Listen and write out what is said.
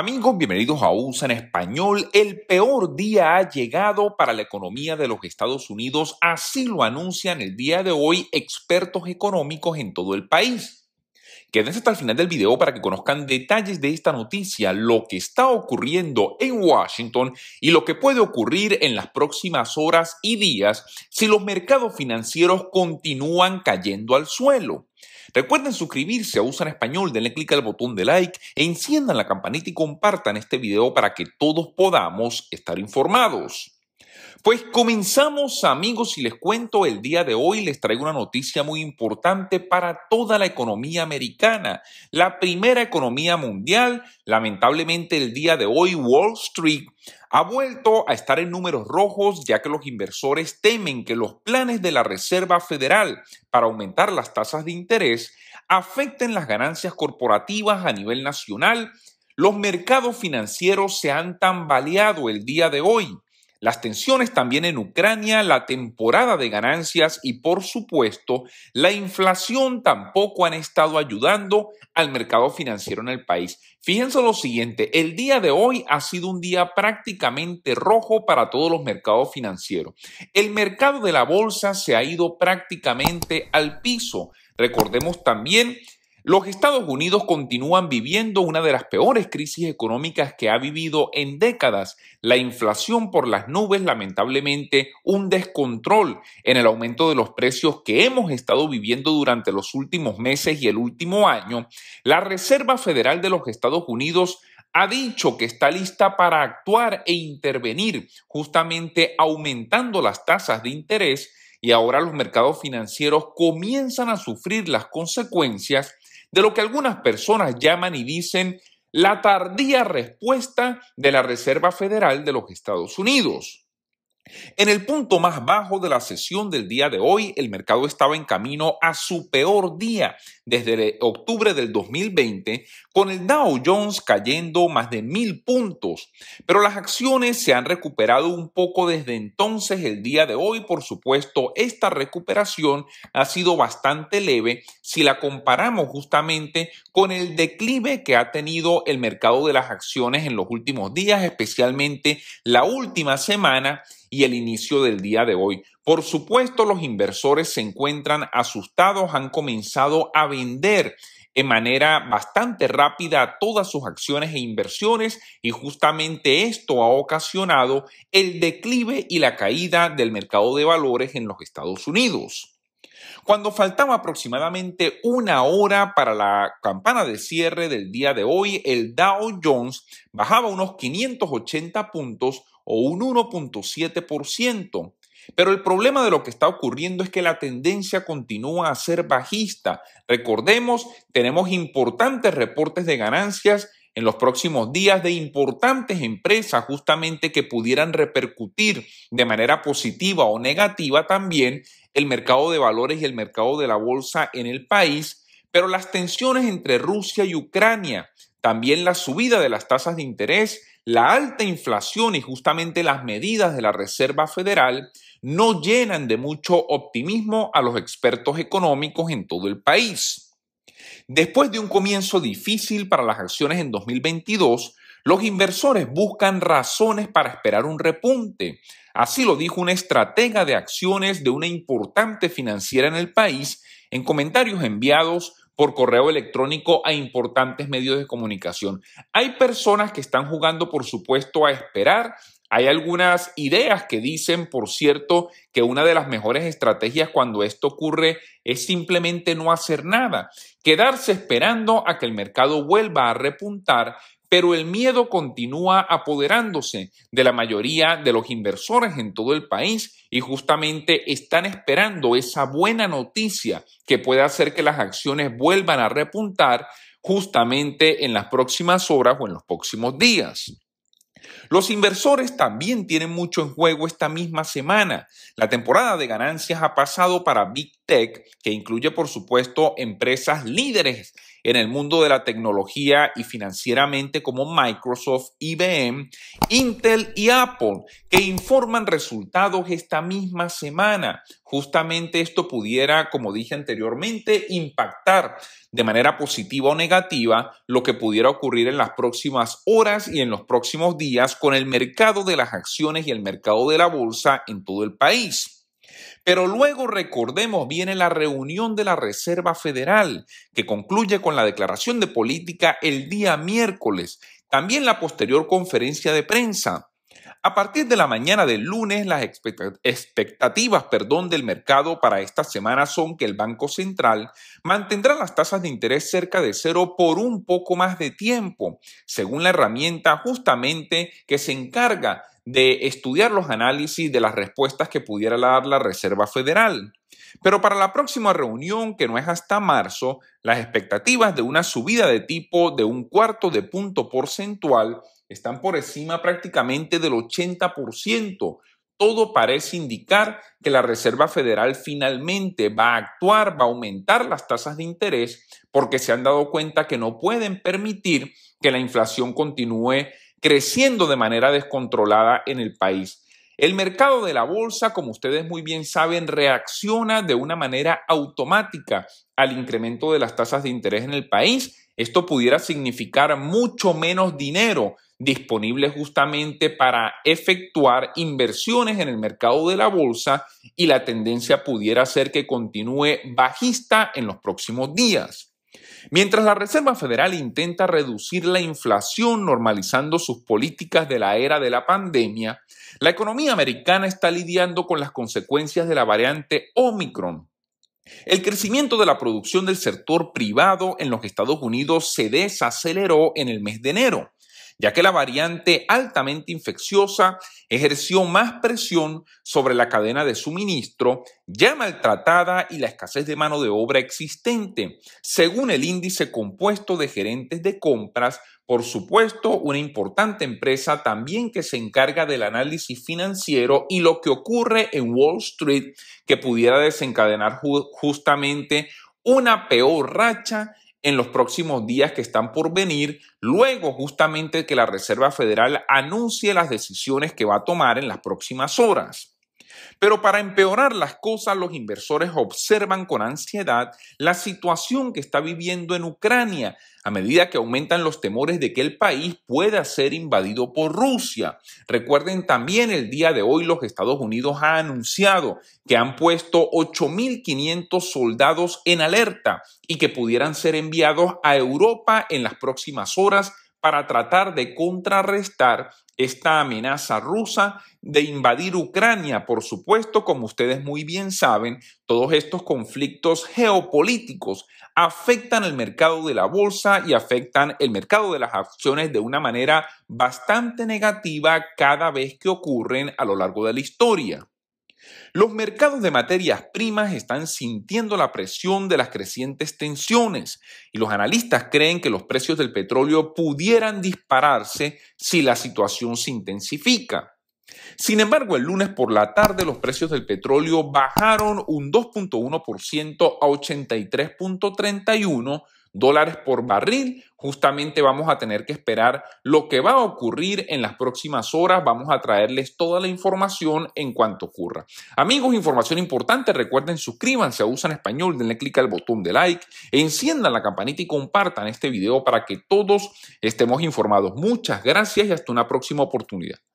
Amigos, bienvenidos a USA en español. El peor día ha llegado para la economía de los Estados Unidos, así lo anuncian el día de hoy expertos económicos en todo el país. Quédense hasta el final del video para que conozcan detalles de esta noticia, lo que está ocurriendo en Washington y lo que puede ocurrir en las próximas horas y días si los mercados financieros continúan cayendo al suelo. Recuerden suscribirse a USA Español, denle clic al botón de like e enciendan la campanita y compartan este video para que todos podamos estar informados. Pues comenzamos amigos y les cuento el día de hoy les traigo una noticia muy importante para toda la economía americana, la primera economía mundial. Lamentablemente el día de hoy Wall Street ha vuelto a estar en números rojos ya que los inversores temen que los planes de la Reserva Federal para aumentar las tasas de interés afecten las ganancias corporativas a nivel nacional. Los mercados financieros se han tambaleado el día de hoy las tensiones también en Ucrania, la temporada de ganancias y por supuesto la inflación tampoco han estado ayudando al mercado financiero en el país. Fíjense lo siguiente, el día de hoy ha sido un día prácticamente rojo para todos los mercados financieros. El mercado de la bolsa se ha ido prácticamente al piso. Recordemos también los Estados Unidos continúan viviendo una de las peores crisis económicas que ha vivido en décadas. La inflación por las nubes, lamentablemente, un descontrol en el aumento de los precios que hemos estado viviendo durante los últimos meses y el último año. La Reserva Federal de los Estados Unidos ha dicho que está lista para actuar e intervenir, justamente aumentando las tasas de interés y ahora los mercados financieros comienzan a sufrir las consecuencias de lo que algunas personas llaman y dicen la tardía respuesta de la Reserva Federal de los Estados Unidos. En el punto más bajo de la sesión del día de hoy, el mercado estaba en camino a su peor día desde eh, octubre del 2020, con el Dow Jones cayendo más de mil puntos. Pero las acciones se han recuperado un poco desde entonces el día de hoy. Por supuesto, esta recuperación ha sido bastante leve si la comparamos justamente con el declive que ha tenido el mercado de las acciones en los últimos días, especialmente la última semana y el inicio del día de hoy. Por supuesto, los inversores se encuentran asustados, han comenzado a vender de manera bastante rápida todas sus acciones e inversiones y justamente esto ha ocasionado el declive y la caída del mercado de valores en los Estados Unidos. Cuando faltaba aproximadamente una hora para la campana de cierre del día de hoy, el Dow Jones bajaba unos 580 puntos o un 1.7%. Pero el problema de lo que está ocurriendo es que la tendencia continúa a ser bajista. Recordemos, tenemos importantes reportes de ganancias en los próximos días de importantes empresas justamente que pudieran repercutir de manera positiva o negativa también el mercado de valores y el mercado de la bolsa en el país. Pero las tensiones entre Rusia y Ucrania también la subida de las tasas de interés, la alta inflación y justamente las medidas de la Reserva Federal no llenan de mucho optimismo a los expertos económicos en todo el país. Después de un comienzo difícil para las acciones en 2022, los inversores buscan razones para esperar un repunte. Así lo dijo una estratega de acciones de una importante financiera en el país en comentarios enviados por correo electrónico a importantes medios de comunicación. Hay personas que están jugando, por supuesto, a esperar. Hay algunas ideas que dicen, por cierto, que una de las mejores estrategias cuando esto ocurre es simplemente no hacer nada, quedarse esperando a que el mercado vuelva a repuntar, pero el miedo continúa apoderándose de la mayoría de los inversores en todo el país y justamente están esperando esa buena noticia que pueda hacer que las acciones vuelvan a repuntar justamente en las próximas horas o en los próximos días. Los inversores también tienen mucho en juego esta misma semana. La temporada de ganancias ha pasado para Big Tech, que incluye por supuesto empresas líderes en el mundo de la tecnología y financieramente como Microsoft, IBM, Intel y Apple, que informan resultados esta misma semana justamente esto pudiera, como dije anteriormente, impactar de manera positiva o negativa lo que pudiera ocurrir en las próximas horas y en los próximos días con el mercado de las acciones y el mercado de la bolsa en todo el país. Pero luego recordemos, viene la reunión de la Reserva Federal, que concluye con la declaración de política el día miércoles, también la posterior conferencia de prensa. A partir de la mañana del lunes, las expectativas perdón, del mercado para esta semana son que el Banco Central mantendrá las tasas de interés cerca de cero por un poco más de tiempo, según la herramienta justamente que se encarga de estudiar los análisis de las respuestas que pudiera dar la Reserva Federal. Pero para la próxima reunión, que no es hasta marzo, las expectativas de una subida de tipo de un cuarto de punto porcentual están por encima prácticamente del 80%. Todo parece indicar que la Reserva Federal finalmente va a actuar, va a aumentar las tasas de interés porque se han dado cuenta que no pueden permitir que la inflación continúe creciendo de manera descontrolada en el país. El mercado de la bolsa, como ustedes muy bien saben, reacciona de una manera automática al incremento de las tasas de interés en el país esto pudiera significar mucho menos dinero disponible justamente para efectuar inversiones en el mercado de la bolsa y la tendencia pudiera ser que continúe bajista en los próximos días. Mientras la Reserva Federal intenta reducir la inflación normalizando sus políticas de la era de la pandemia, la economía americana está lidiando con las consecuencias de la variante Omicron, el crecimiento de la producción del sector privado en los Estados Unidos se desaceleró en el mes de enero, ya que la variante altamente infecciosa ejerció más presión sobre la cadena de suministro ya maltratada y la escasez de mano de obra existente, según el índice compuesto de gerentes de compras, por supuesto, una importante empresa también que se encarga del análisis financiero y lo que ocurre en Wall Street que pudiera desencadenar justamente una peor racha en los próximos días que están por venir, luego justamente que la Reserva Federal anuncie las decisiones que va a tomar en las próximas horas. Pero para empeorar las cosas, los inversores observan con ansiedad la situación que está viviendo en Ucrania a medida que aumentan los temores de que el país pueda ser invadido por Rusia. Recuerden también el día de hoy los Estados Unidos han anunciado que han puesto 8.500 soldados en alerta y que pudieran ser enviados a Europa en las próximas horas para tratar de contrarrestar esta amenaza rusa de invadir Ucrania. Por supuesto, como ustedes muy bien saben, todos estos conflictos geopolíticos afectan el mercado de la bolsa y afectan el mercado de las acciones de una manera bastante negativa cada vez que ocurren a lo largo de la historia. Los mercados de materias primas están sintiendo la presión de las crecientes tensiones y los analistas creen que los precios del petróleo pudieran dispararse si la situación se intensifica. Sin embargo, el lunes por la tarde los precios del petróleo bajaron un 2.1% a 83.31 dólares por barril, justamente vamos a tener que esperar lo que va a ocurrir en las próximas horas. Vamos a traerles toda la información en cuanto ocurra. Amigos, información importante. Recuerden, suscríbanse a USA en Español, denle clic al botón de like, enciendan la campanita y compartan este video para que todos estemos informados. Muchas gracias y hasta una próxima oportunidad.